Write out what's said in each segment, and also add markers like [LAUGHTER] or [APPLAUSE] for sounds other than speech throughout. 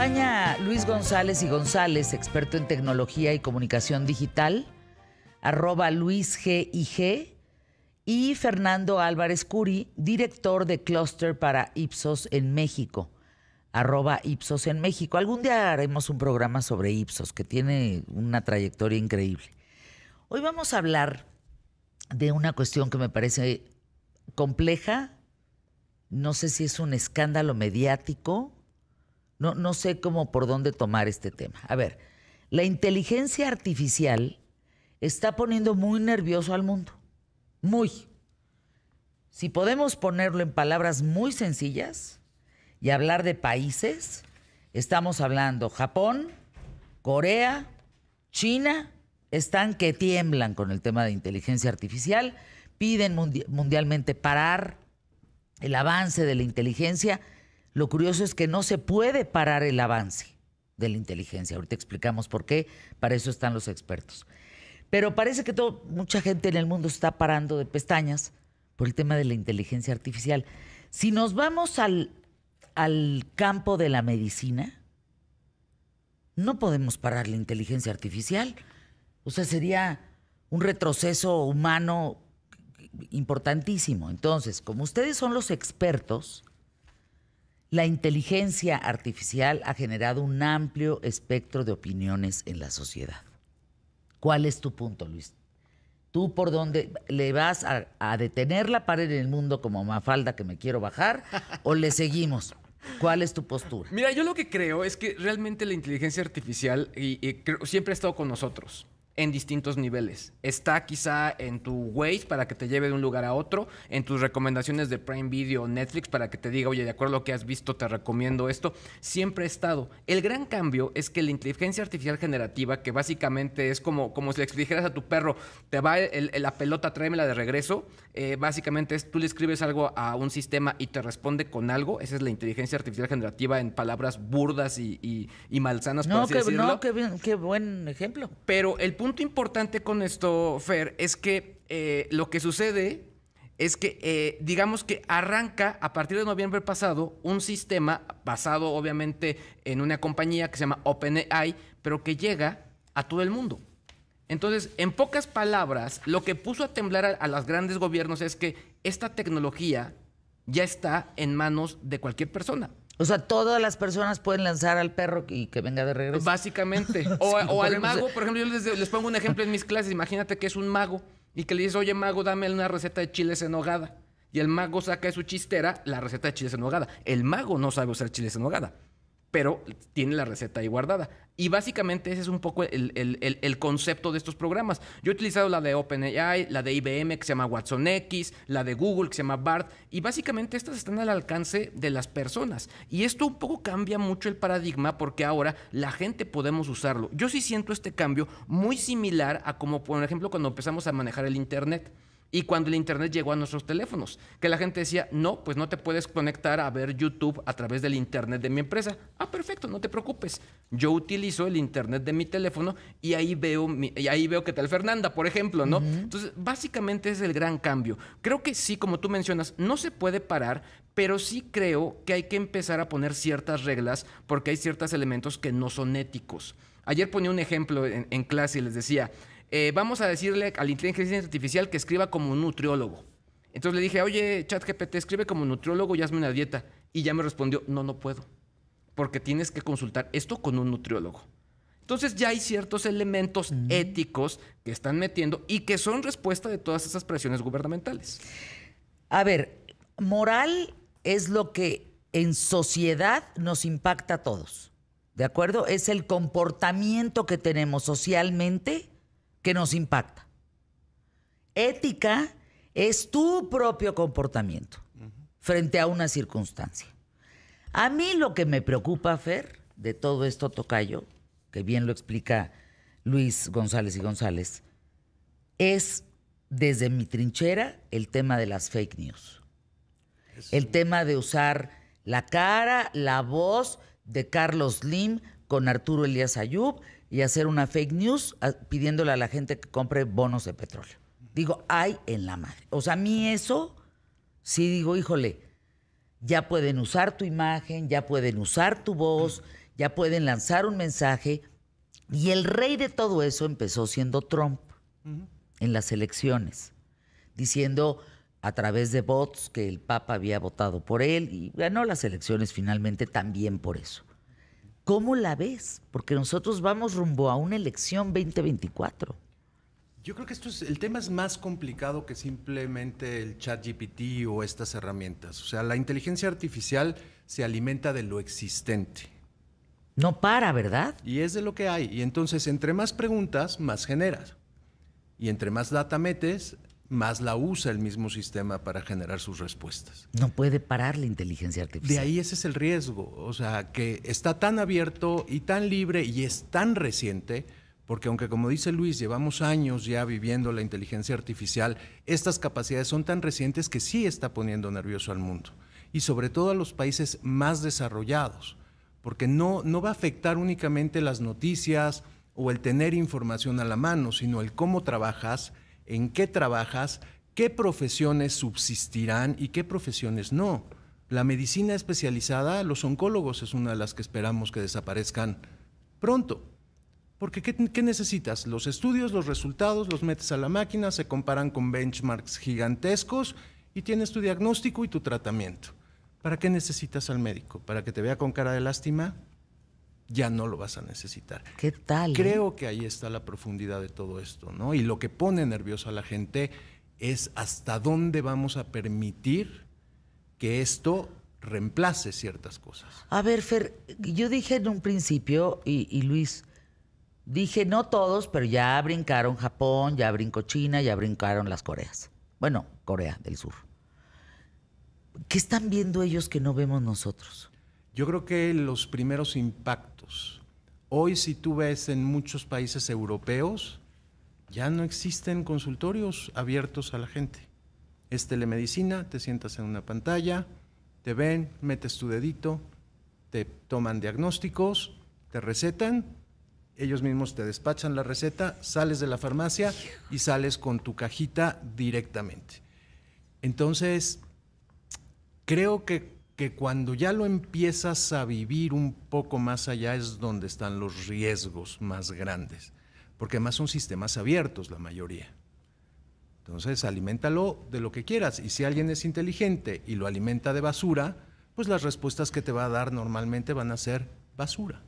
acompaña Luis González y González, experto en tecnología y comunicación digital, arroba Luis G y, G, y Fernando Álvarez Curi, director de Cluster para Ipsos en México, arroba Ipsos en México. Algún día haremos un programa sobre Ipsos, que tiene una trayectoria increíble. Hoy vamos a hablar de una cuestión que me parece compleja, no sé si es un escándalo mediático, no, sé cómo por dónde tomar este tema. A ver, la inteligencia artificial está poniendo muy nervioso al mundo. Muy. Si podemos ponerlo en palabras muy sencillas y hablar de países, estamos hablando Japón, Corea, China, están que tiemblan con el tema de inteligencia artificial, piden mundialmente parar el avance de la inteligencia lo curioso es que no se puede parar el avance de la inteligencia. Ahorita explicamos por qué, para eso están los expertos. Pero parece que mucha gente en el mundo está parando de pestañas por el tema de la inteligencia artificial. Si nos vamos al, al campo de la medicina, no podemos parar la inteligencia artificial. O sea, sería un retroceso humano importantísimo. Entonces, como ustedes son los expertos, la inteligencia artificial ha generado un amplio espectro de opiniones en la sociedad. ¿Cuál es tu punto, Luis? ¿Tú por dónde le vas a, detener la pared en el mundo como Mafalda que me quiero bajar o le seguimos? ¿Cuál es tu postura? Mira, yo lo que creo es que realmente la inteligencia artificial siempre ha estado con nosotros en distintos niveles. Está quizá en tu Waze para que te lleve de un lugar a otro, en tus recomendaciones de Prime Video o Netflix para que te diga, oye, de acuerdo a lo que has visto, te recomiendo esto. Siempre ha estado. El gran cambio es que la inteligencia artificial generativa, que básicamente es como, como si le dijeras a tu perro, te va la pelota, tráemela de regreso, eh, básicamente es tú le escribes algo a un sistema y te responde con algo. Esa es la inteligencia artificial generativa en palabras burdas y, y, malsanas, por así No, qué, qué buen ejemplo. Pero el punto punto importante con esto, Fer, es que eh, lo que sucede es que, eh, digamos que arranca a partir de noviembre pasado un sistema basado obviamente en una compañía que se llama OpenAI, pero que llega a todo el mundo. Entonces, en pocas palabras, lo que puso a temblar a, a los grandes gobiernos es que esta tecnología ya está en manos de cualquier persona. O sea, todas las personas pueden lanzar al perro y que venga de regreso. Básicamente. [LAUGHS] O, al mago, por ejemplo, yo les, les, pongo un ejemplo en mis clases. Imagínate que es un mago y que le dices, oye, mago, dame una receta de chiles en hogada. Y el mago saca de su chistera la receta de chiles en hogada. El mago no sabe usar chiles en hogada pero tiene la receta ahí guardada. Y básicamente ese es un poco el, concepto de estos programas. Yo he utilizado la de OpenAI, la de IBM que se llama Watson X, la de Google que se llama BART, y básicamente estas están al alcance de las personas. Y esto un poco cambia mucho el paradigma porque ahora la gente podemos usarlo. Yo sí siento este cambio muy similar a como, por ejemplo, cuando empezamos a manejar el Internet y cuando el Internet llegó a nuestros teléfonos, que la gente decía, no, pues no te puedes conectar a ver YouTube a través del Internet de mi empresa. Ah, perfecto, no te preocupes. Yo utilizo el Internet de mi teléfono y ahí veo, que y ahí veo tal Fernanda, por ejemplo, ¿no? Entonces, básicamente es el gran cambio. Creo que sí, como tú mencionas, no se puede parar, pero sí creo que hay que empezar a poner ciertas reglas porque hay ciertos elementos que no son éticos. Ayer ponía un ejemplo en clase y les decía, eh, vamos a decirle a la inteligencia artificial que escriba como un nutriólogo. Entonces le dije, oye, ChatGPT, escribe como nutriólogo y hazme una dieta. Y ya me respondió, no, no puedo, porque tienes que consultar esto con un nutriólogo. Entonces ya hay ciertos elementos éticos que están metiendo y que son respuesta de todas esas presiones gubernamentales. A ver, moral es lo que en sociedad nos impacta a todos, ¿de acuerdo? Es el comportamiento que tenemos socialmente que nos impacta. Ética es tu propio comportamiento frente a una circunstancia. A mí lo que me preocupa, Fer, de todo esto tocayo, que bien lo explica Luis González y González, es desde mi trinchera el tema de las fake news. el tema de usar la cara, la voz de Carlos Lim con Arturo Elías Ayub y hacer una fake news pidiéndole a la gente que compre bonos de petróleo. Digo, hay en la madre. O sea, a mí eso, sí digo, híjole, ya pueden usar tu imagen, ya pueden usar tu voz, ya pueden lanzar un mensaje. Y el rey de todo eso empezó siendo Trump en las elecciones, diciendo a través de bots que el Papa había votado por él y ganó las elecciones finalmente también por eso. ¿Cómo la ves? Porque nosotros vamos rumbo a una elección 2024. Yo creo que esto es, el tema es más complicado que simplemente el chat GPT o estas herramientas. O sea, la inteligencia artificial se alimenta de lo existente. No para, ¿verdad? Y es de lo que hay. Y entonces, entre más preguntas, más generas. Y entre más data metes, más la usa el mismo sistema para generar sus respuestas. No puede parar la inteligencia artificial. De ahí ese es el riesgo, o sea, que está tan abierto y tan libre y es tan reciente, porque aunque como dice Luis, llevamos años ya viviendo la inteligencia artificial, estas capacidades son tan recientes que sí está poniendo nervioso al mundo, y sobre todo a los países más desarrollados, porque no, no va a afectar únicamente las noticias o el tener información a la mano, sino el cómo trabajas, en qué trabajas, qué profesiones subsistirán y qué profesiones no. La medicina especializada, los oncólogos es una de las que esperamos que desaparezcan pronto. Porque ¿qué, necesitas? Los estudios, los resultados, los metes a la máquina, se comparan con benchmarks gigantescos y tienes tu diagnóstico y tu tratamiento. ¿Para qué necesitas al médico? ¿Para que te vea con cara de lástima? ya no lo vas a necesitar. ¿Qué tal? Eh? Creo que ahí está la profundidad de todo esto, ¿no? Y lo que pone nerviosa a la gente es hasta dónde vamos a permitir que esto reemplace ciertas cosas. A ver, Fer, yo dije en un principio, y, y Luis, dije no todos, pero ya brincaron Japón, ya brincó China, ya brincaron las Coreas. Bueno, Corea del Sur. ¿Qué están viendo ellos que no vemos nosotros? Yo creo que los primeros impactos. Hoy si tú ves en muchos países europeos, ya no existen consultorios abiertos a la gente. Es telemedicina, te sientas en una pantalla, te ven, metes tu dedito, te toman diagnósticos, te recetan, ellos mismos te despachan la receta, sales de la farmacia y sales con tu cajita directamente. Entonces, creo que que cuando ya lo empiezas a vivir un poco más allá es donde están los riesgos más grandes, porque además son sistemas abiertos la mayoría. Entonces, alimentalo de lo que quieras. Y si alguien es inteligente y lo alimenta de basura, pues las respuestas que te va a dar normalmente van a ser basura.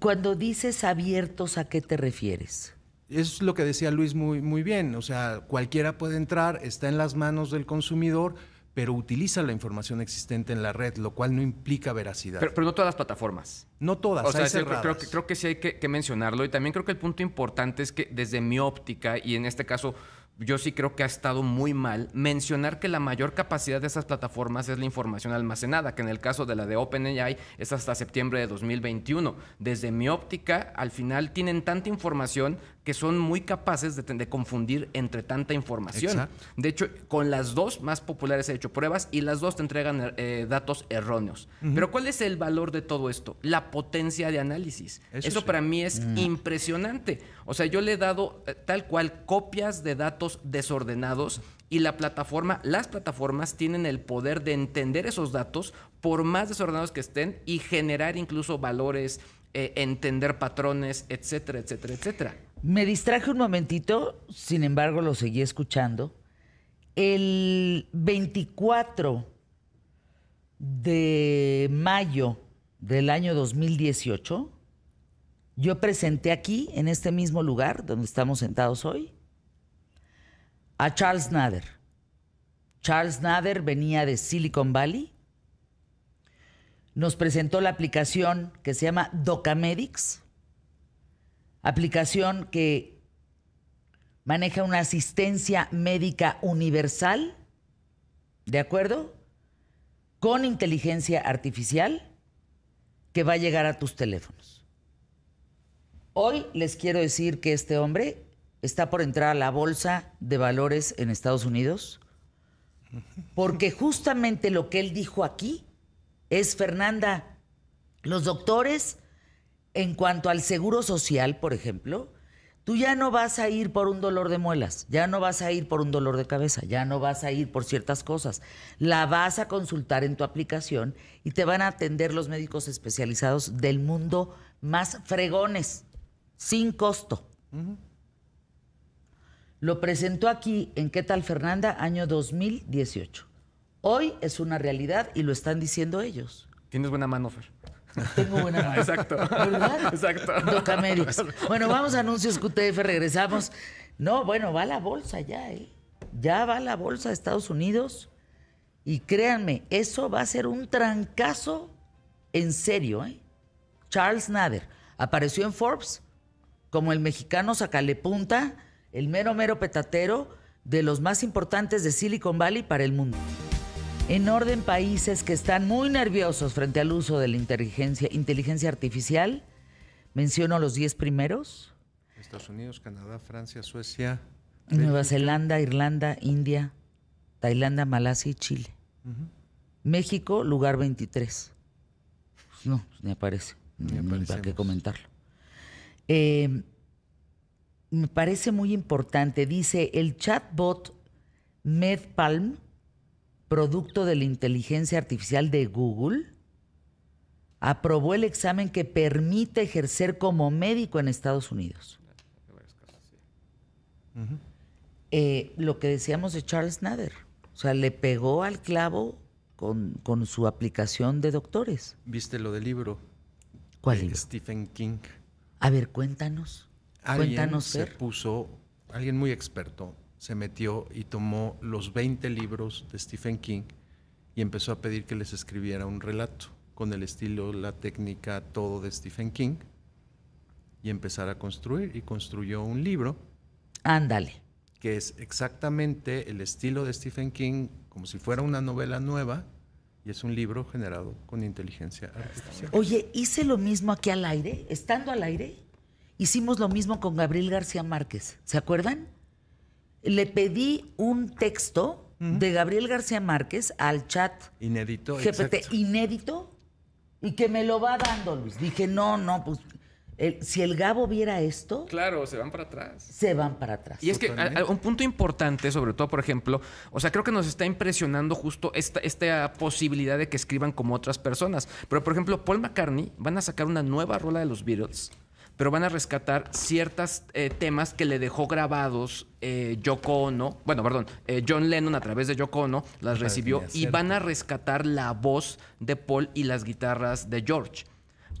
Cuando dices abiertos, ¿a qué te refieres? Es lo que decía Luis muy, muy bien. O sea, cualquiera puede entrar, está en las manos del consumidor pero utiliza la información existente en la red, lo cual no implica veracidad. Pero, no todas las plataformas. No todas. O sea, creo, que, creo que sí hay que, que, mencionarlo. Y también creo que el punto importante es que desde mi óptica, y en este caso yo sí creo que ha estado muy mal, mencionar que la mayor capacidad de esas plataformas es la información almacenada, que en el caso de la de OpenAI es hasta septiembre de 2021. Desde mi óptica, al final tienen tanta información que son muy capaces de, confundir entre tanta información. De hecho, con las dos más populares he hecho pruebas y las dos te entregan eh, eh, datos erróneos. Pero ¿cuál es el valor de todo esto? La potencia de análisis. Eso, para mí es mm. impresionante. O sea, yo le he dado eh, tal cual copias de datos desordenados y la plataforma, las plataformas tienen el poder de entender esos datos por más desordenados que estén y generar incluso valores, entender patrones, etcétera, etcétera, etcétera. Me distraje un momentito, sin embargo lo seguí escuchando. El 24 de mayo del año 2018, yo presenté aquí, en este mismo lugar donde estamos sentados hoy, a Charles Nader. Charles Nader venía de Silicon Valley, nos presentó la aplicación que se llama Docamedics aplicación que maneja una asistencia médica universal, ¿de acuerdo? Con inteligencia artificial que va a llegar a tus teléfonos. Hoy les quiero decir que este hombre está por entrar a la bolsa de valores en Estados Unidos, porque justamente lo que él dijo aquí es, Fernanda, los doctores en cuanto al seguro social, por ejemplo, tú ya no vas a ir por un dolor de muelas, ya no vas a ir por un dolor de cabeza, ya no vas a ir por ciertas cosas. La vas a consultar en tu aplicación y te van a atender los médicos especializados del mundo más fregones, sin costo. Lo presentó aquí en ¿Qué tal Fernanda? año 2018. Hoy es una realidad y lo están diciendo ellos. Tienes buena mano, Fer. Tengo buena mano. Ah, exacto. Exacto. [LAUGHS] Bueno, vamos a anuncios QTF, regresamos. No, bueno, va la bolsa ya, ¿eh? Ya va la bolsa de Estados Unidos. Y créanme, eso va a ser un trancazo en serio, ¿eh? Charles Nader apareció en Forbes como el mexicano sacalepunta, el mero mero petatero de los más importantes de Silicon Valley para el mundo. En orden, países que están muy nerviosos frente al uso de la inteligencia, inteligencia artificial, menciono los 10 primeros. Estados Unidos, Canadá, Francia, Suecia. Nueva Zelanda, Irlanda, India, Tailandia, Malasia y Chile. México, lugar 23. Pues no, me aparece. No hay para qué comentarlo. Eh, me parece muy importante. Dice el chatbot MedPalm producto de la inteligencia artificial de Google, aprobó el examen que permite ejercer como médico en Estados Unidos. Eh, lo que decíamos de Charles Nader, o sea, le pegó al clavo con, su aplicación de doctores. ¿Viste lo del libro? ¿Cuál Stephen King. A ver, cuéntanos. Alguien cuéntanos, se puso, alguien muy experto, se metió y tomó los 20 libros de Stephen King y empezó a pedir que les escribiera un relato con el estilo, la técnica, todo de Stephen King y empezar a construir. Y construyó un libro. Ándale. Que es exactamente el estilo de Stephen King, como si fuera una novela nueva, y es un libro generado con inteligencia artificial. Oye, hice lo mismo aquí al aire, estando al aire, hicimos lo mismo con Gabriel García Márquez, ¿se acuerdan? le pedí un texto de Gabriel García Márquez al chat. Inédito. GPT, inédito. Y que me lo va dando, Luis. Dije, no, no, pues si el Gabo viera esto. Claro, se van para atrás. Se van para atrás. Y es que un punto importante, sobre todo, por ejemplo, o sea, creo que nos está impresionando justo esta, esta posibilidad de que escriban como otras personas. Pero, por ejemplo, Paul McCartney van a sacar una nueva rola de los Beatles pero van a rescatar ciertos eh, temas que le dejó grabados eh, Yoko bueno, perdón, eh, John Lennon a través de Yoko Ono las recibió y van a rescatar la voz de Paul y las guitarras de George.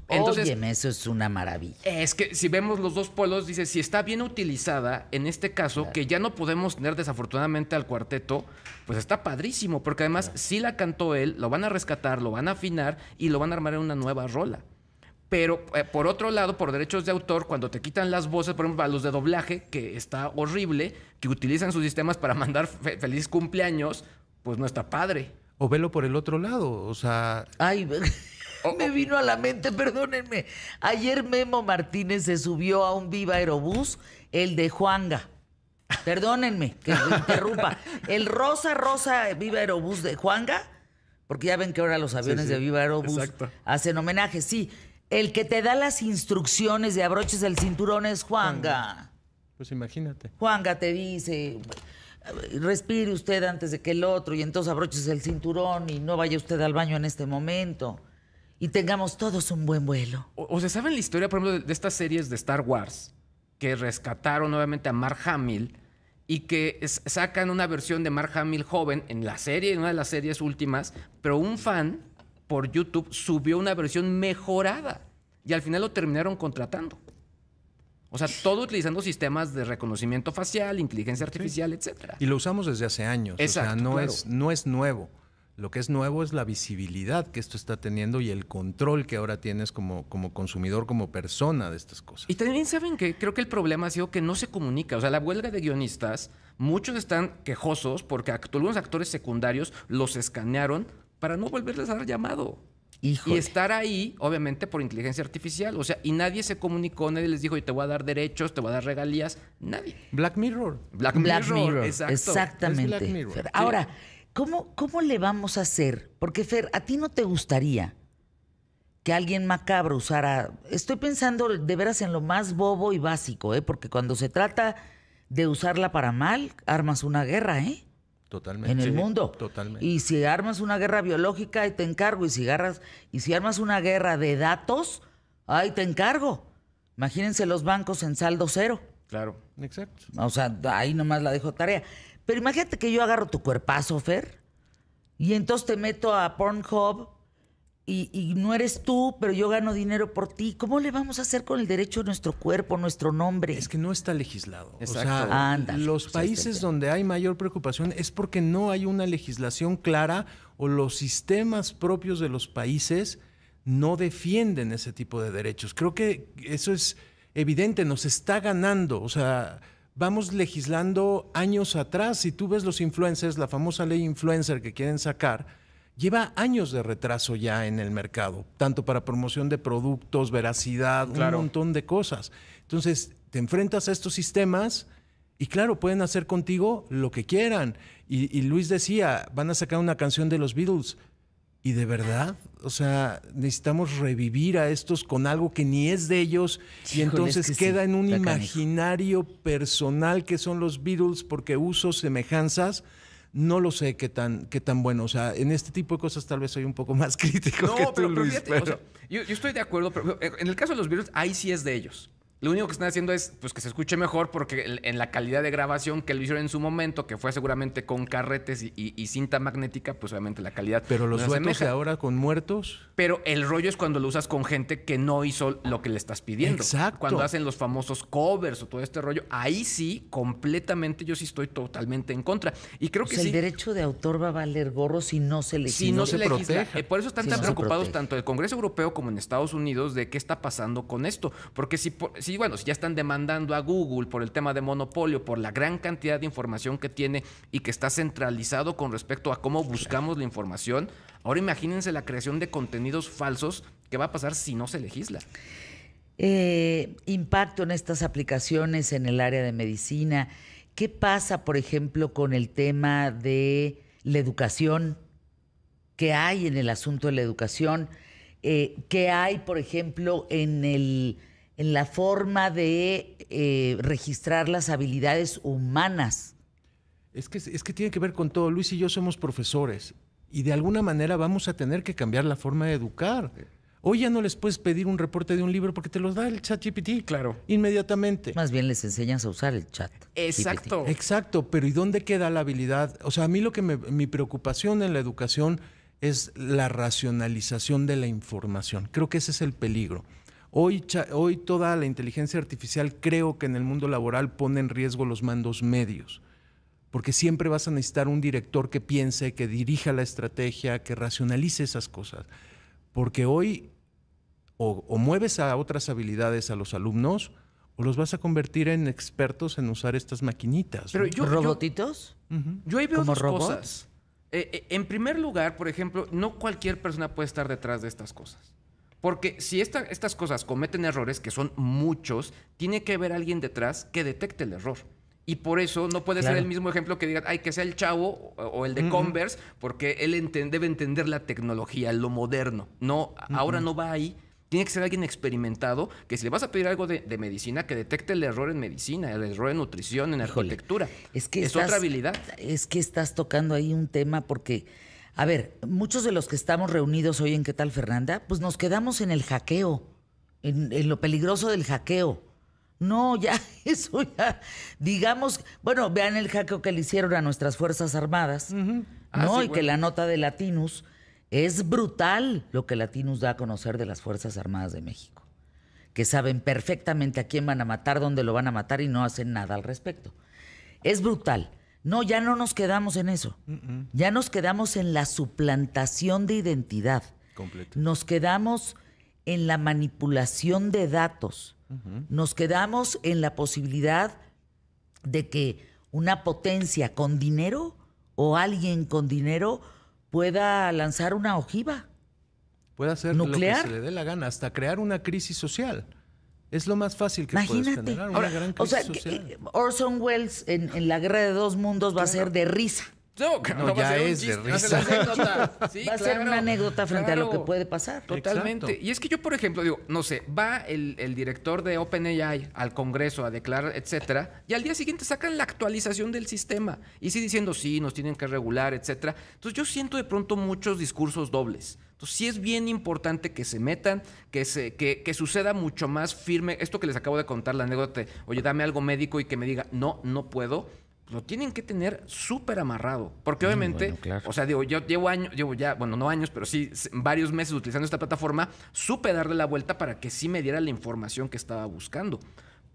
Entonces, eso es una maravilla. Es que si vemos los dos polos, dice, si está bien utilizada, en este caso, que ya no podemos tener desafortunadamente al cuarteto, pues está padrísimo, porque además si la cantó él, lo van a rescatar, lo van a afinar y lo van a armar en una nueva rola. Pero eh, por otro lado, por derechos de autor, cuando te quitan las voces, por ejemplo, a los de doblaje, que está horrible, que utilizan sus sistemas para [LAUGHS] mandar feliz cumpleaños, pues no está padre. O velo por el otro lado, o sea... Ay, [LAUGHS] me vino a la mente, perdónenme. Ayer Memo Martínez se subió a un Viva Aerobús, el de Juanga. Perdónenme que interrumpa. [LAUGHS] El rosa, rosa Viva Aerobús de Juanga, porque ya ven que ahora los aviones de Viva Aerobús hacen homenaje, sí el que te da las instrucciones de abroches el cinturón es Juanga. Pues imagínate. Juanga te dice, respire usted antes de que el otro y entonces abroches el cinturón y no vaya usted al baño en este momento y tengamos todos un buen vuelo. O, sea, ¿saben la historia, por ejemplo, de, estas series de Star Wars que rescataron nuevamente a Mark Hamill y que sacan una versión de Mark Hamill joven en la serie, en una de las series últimas, pero un fan por YouTube subió una versión mejorada y al final lo terminaron contratando. O sea, todo utilizando sistemas de reconocimiento facial, inteligencia artificial, etc. etcétera. Y lo usamos desde hace años. Exacto, o sea, no, es, no es nuevo. Lo que es nuevo es la visibilidad que esto está teniendo y el control que ahora tienes como, como consumidor, como persona de estas cosas. Y también saben que creo que el problema ha sido que no se comunica. O sea, la huelga de guionistas, muchos están quejosos porque algunos actores secundarios los escanearon para no volverles a dar llamado. Y estar ahí, obviamente, por inteligencia artificial. O sea, y nadie se comunicó, nadie les dijo, y te voy a dar derechos, te voy a dar regalías. Nadie. Black Mirror. Black, Mirror, Exactamente. ahora, ¿cómo, ¿cómo le vamos a hacer? Porque, Fer, ¿a ti no te gustaría que alguien macabro usara... Estoy pensando de veras en lo más bobo y básico, ¿eh? Porque cuando se trata de usarla para mal, armas una guerra, ¿eh? En el mundo. Totalmente. Y si armas una guerra biológica, ahí te encargo. Y si, y si armas una guerra de datos, ahí te encargo. Imagínense los bancos en saldo cero. Claro, exacto. O sea, ahí nomás la dejo tarea. Pero imagínate que yo agarro tu cuerpazo, Fer, y entonces te meto a Pornhub y, no eres tú, pero yo gano dinero por ti. ¿Cómo le vamos a hacer con el derecho a nuestro cuerpo, nuestro nombre? Es que no está legislado. Exacto. O los pues países donde hay mayor preocupación es porque no hay una legislación clara o los sistemas propios de los países no defienden ese tipo de derechos. Creo que eso es evidente, nos está ganando. O sea, vamos legislando años atrás. Si tú ves los influencers, la famosa ley influencer que quieren sacar, lleva años de retraso ya en el mercado, tanto para promoción de productos, veracidad, un montón de cosas. Entonces, te enfrentas a estos sistemas y claro, pueden hacer contigo lo que quieran. Y, Luis decía, van a sacar una canción de los Beatles. Y de verdad, o sea, necesitamos revivir a estos con algo que ni es de ellos y entonces queda en un imaginario personal que son los Beatles porque uso semejanzas no lo sé qué tan, qué tan bueno. O sea, en este tipo de cosas tal vez soy un poco [LAUGHS] más crítico. que tú, pero, yo, yo, estoy de acuerdo, pero eh, en el caso de los virus, ahí sí es de ellos. Lo único que están haciendo es pues, que se escuche mejor porque en la calidad de grabación que lo hicieron en su momento, que fue seguramente con carretes y, cinta magnética, pues obviamente la calidad. Pero los ahora con muertos. Pero el rollo es cuando lo usas con gente que no hizo lo que le estás pidiendo. Exacto. Cuando hacen los famosos covers o todo este rollo, ahí sí, completamente, yo sí estoy totalmente en contra. Y creo que El derecho de autor va a valer gorro si no se le Si no, se, le protege. Eh, por eso están tan preocupados tanto el Congreso Europeo como en Estados Unidos de qué está pasando con esto. Porque si, si y bueno, si ya están demandando a Google por el tema de monopolio, por la gran cantidad de información que tiene y que está centralizado con respecto a cómo buscamos la información, ahora imagínense la creación de contenidos falsos ¿qué va a pasar si no se legisla. Eh, impacto en estas aplicaciones en el área de medicina. ¿Qué pasa, por ejemplo, con el tema de la educación? ¿Qué hay en el asunto de la educación? Eh, ¿Qué hay, por ejemplo, en el en la forma de eh, registrar las habilidades humanas. Es que, es que tiene que ver con todo. Luis y yo somos profesores y de alguna manera vamos a tener que cambiar la forma de educar. Hoy ya no les puedes pedir un reporte de un libro porque te los da el chat GPT. Claro. Inmediatamente. Más bien les enseñas a usar el chat. Exacto. Exacto, pero ¿y dónde queda la habilidad? O sea, a mí lo que me, mi preocupación en la educación es la racionalización de la información. Creo que ese es el peligro. Hoy, toda la inteligencia artificial creo que en el mundo laboral pone en riesgo los mandos medios, porque siempre vas a necesitar un director que piense, que dirija la estrategia, que racionalice esas cosas, porque hoy o, mueves a otras habilidades a los alumnos, o los vas a convertir en expertos en usar estas maquinitas. Pero yo, ¿Robotitos? Yo, ahí veo dos cosas. Eh, eh, en primer lugar, por ejemplo, no cualquier persona puede estar detrás de estas cosas. Porque si esta, estas cosas cometen errores, que son muchos, tiene que haber alguien detrás que detecte el error. Y por eso no puede ser el mismo ejemplo que digan, ay, que sea el chavo o, el de Converse, porque él debe entender la tecnología, lo moderno. No, ahora no va ahí. Tiene que ser alguien experimentado que si le vas a pedir algo de, medicina, que detecte el error en medicina, el error en nutrición, en arquitectura. Es que es otra habilidad. Es que estás tocando ahí un tema porque a ver, muchos de los que estamos reunidos hoy en ¿Qué tal, Fernanda? Pues nos quedamos en el hackeo, en, lo peligroso del hackeo. No, ya, [LAUGHS] eso ya, digamos, bueno, vean el hackeo que le hicieron a nuestras Fuerzas Armadas, ah, ¿no? y que la nota de Latinus es brutal lo que Latinus da a conocer de las Fuerzas Armadas de México, que saben perfectamente a quién van a matar, dónde lo van a matar y no hacen nada al respecto. Es brutal. No, ya no nos quedamos en eso. Ya nos quedamos en la suplantación de identidad. Completo. Nos quedamos en la manipulación de datos. Nos quedamos en la posibilidad de que una potencia con dinero o alguien con dinero pueda lanzar una ojiva. Puede hacer lo que se le dé la gana, hasta crear una crisis social. Es lo más fácil que puedes generar, una gran crisis o sea, eh, Orson Welles en, La Guerra de Dos Mundos va a ser de risa. No, no va a ser es de risa. [LAUGHS] Va a ser, anécdota. una anécdota frente a lo que puede pasar. Totalmente. Y es que yo, por ejemplo, digo, no sé, va el, director de OpenAI al Congreso a declarar, etcétera, y al día siguiente sacan la actualización del sistema y sí diciendo, sí, nos tienen que regular, etcétera. Entonces, yo siento de pronto muchos discursos dobles. Entonces, sí es bien importante que se metan, que, se, que, que, suceda mucho más firme. Esto que les acabo de contar, la anécdota, oye, dame algo médico y que me diga, no, no puedo lo tienen que tener súper amarrado. Porque obviamente, o sea, digo, yo llevo años, llevo ya, bueno, no años, pero sí varios meses utilizando esta plataforma, supe darle la vuelta para que sí me diera la información que estaba buscando.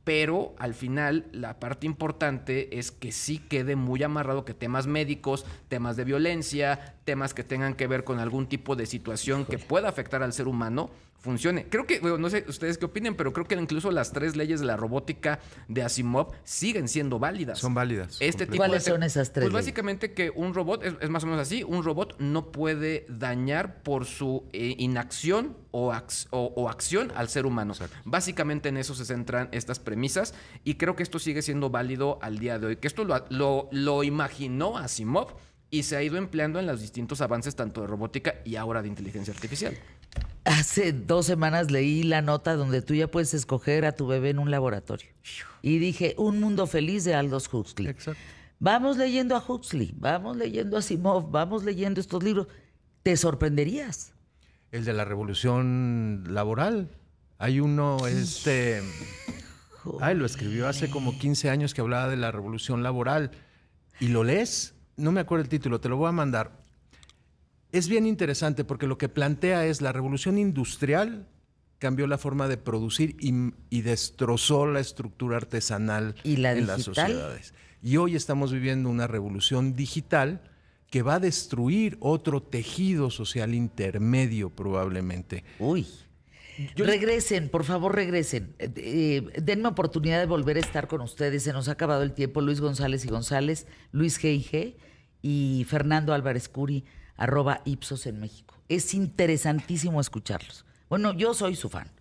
Pero al final, la parte importante es que sí quede muy amarrado que temas médicos, temas de violencia, temas que tengan que ver con algún tipo de situación que pueda afectar al ser humano, funcione. Creo que, no sé ustedes qué opinen, pero creo que incluso las tres leyes de la robótica de Asimov siguen siendo válidas. Son válidas. Este tipo ¿Cuáles son esas tres? Pues básicamente que un robot, es, más o menos así, un robot no puede dañar por su eh, inacción o, o, acción al ser humano. Básicamente en eso se centran estas premisas y creo que esto sigue siendo válido al día de hoy. Que esto lo, lo imaginó Asimov y se ha ido empleando en los distintos avances tanto de robótica y ahora de inteligencia artificial. Hace dos semanas leí la nota donde tú ya puedes escoger a tu bebé en un laboratorio. Y dije, un mundo feliz de Aldous Huxley. Exacto. Vamos leyendo a Huxley, vamos leyendo a Simov, vamos leyendo estos libros. Te sorprenderías. El de la revolución laboral. Hay uno, este... Ay, lo escribió hace como 15 años que hablaba de la revolución laboral. ¿Y lo lees? No me acuerdo el título, te lo voy a mandar es bien interesante porque lo que plantea es la revolución industrial cambió la forma de producir y, destrozó la estructura artesanal en las sociedades. Y hoy estamos viviendo una revolución digital que va a destruir otro tejido social intermedio probablemente. Uy. Regresen, por favor, regresen. Eh, denme oportunidad de volver a estar con ustedes. Se nos ha acabado el tiempo. Luis González y González, Luis G. y, G. y Fernando Álvarez Curi arroba Ipsos en México. Es interesantísimo escucharlos. Bueno, yo soy su fan.